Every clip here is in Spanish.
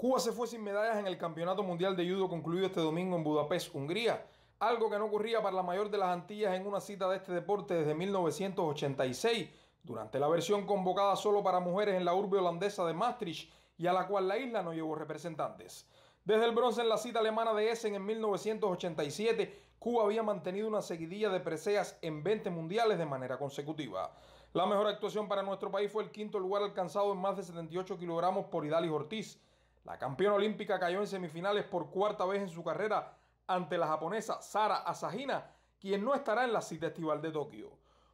Cuba se fue sin medallas en el Campeonato Mundial de Judo concluido este domingo en Budapest, Hungría, algo que no ocurría para la mayor de las Antillas en una cita de este deporte desde 1986, durante la versión convocada solo para mujeres en la urbe holandesa de Maastricht y a la cual la isla no llevó representantes. Desde el bronce en la cita alemana de Essen en 1987, Cuba había mantenido una seguidilla de preseas en 20 mundiales de manera consecutiva. La mejor actuación para nuestro país fue el quinto lugar alcanzado en más de 78 kilogramos por Hidalgo Ortiz la campeona olímpica cayó en semifinales por cuarta vez en su carrera ante la japonesa Sara Asahina, quien no estará en la cita estival de Tokio.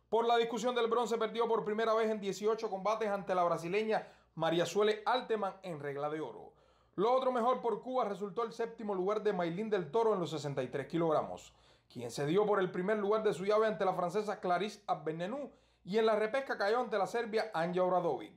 Por la discusión del bronce perdió por primera vez en 18 combates ante la brasileña María Suele Alteman en regla de oro. Lo otro mejor por Cuba resultó el séptimo lugar de Maylin del Toro en los 63 kilogramos, quien se dio por el primer lugar de su llave ante la francesa Clarisse Abbenenu y en la repesca cayó ante la serbia Anja Obradovic.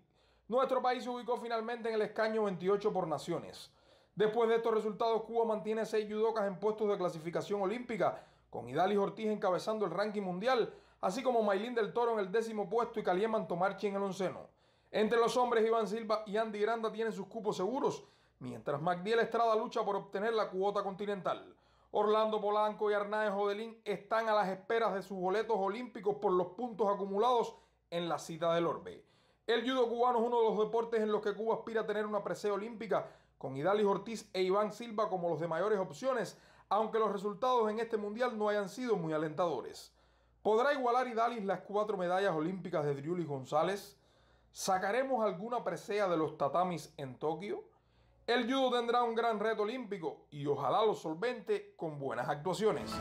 Nuestro país se ubicó finalmente en el escaño 28 por naciones. Después de estos resultados, Cuba mantiene seis judocas en puestos de clasificación olímpica, con Idalis Ortiz encabezando el ranking mundial, así como Maylin del Toro en el décimo puesto y Caliem Tomarchi en el onceno. Entre los hombres, Iván Silva y Andy Granda tienen sus cupos seguros, mientras Magdiel Estrada lucha por obtener la cuota continental. Orlando Polanco y Arnaez Jodelín están a las esperas de sus boletos olímpicos por los puntos acumulados en la cita del Orbe. El judo cubano es uno de los deportes en los que Cuba aspira a tener una presea olímpica, con Idalis Ortiz e Iván Silva como los de mayores opciones, aunque los resultados en este mundial no hayan sido muy alentadores. ¿Podrá igualar Idalis las cuatro medallas olímpicas de Driuli González? ¿Sacaremos alguna presea de los tatamis en Tokio? El judo tendrá un gran reto olímpico y ojalá lo solvente con buenas actuaciones.